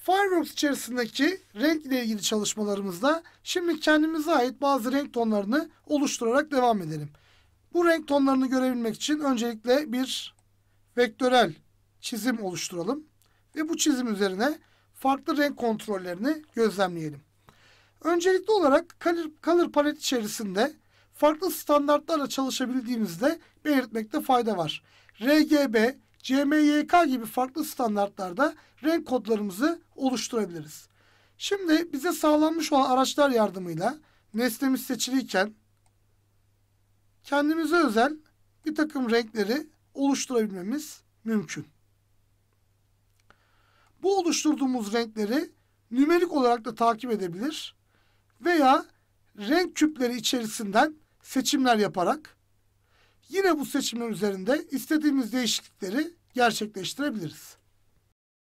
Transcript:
Fireworks içerisindeki renk ile ilgili çalışmalarımızda şimdi kendimize ait bazı renk tonlarını oluşturarak devam edelim. Bu renk tonlarını görebilmek için öncelikle bir vektörel çizim oluşturalım ve bu çizim üzerine farklı renk kontrollerini gözlemleyelim. Öncelikli olarak color, color palet içerisinde farklı standartlarla çalışabildiğimizde belirtmekte fayda var. RGB, CMYK gibi farklı standartlarda renk kodlarımızı oluşturabiliriz. Şimdi bize sağlanmış olan araçlar yardımıyla nesnemiz seçiliyken kendimize özel bir takım renkleri oluşturabilmemiz mümkün. Bu oluşturduğumuz renkleri nümerik olarak da takip edebilir veya renk küpleri içerisinden seçimler yaparak Yine bu seçimler üzerinde istediğimiz değişiklikleri gerçekleştirebiliriz.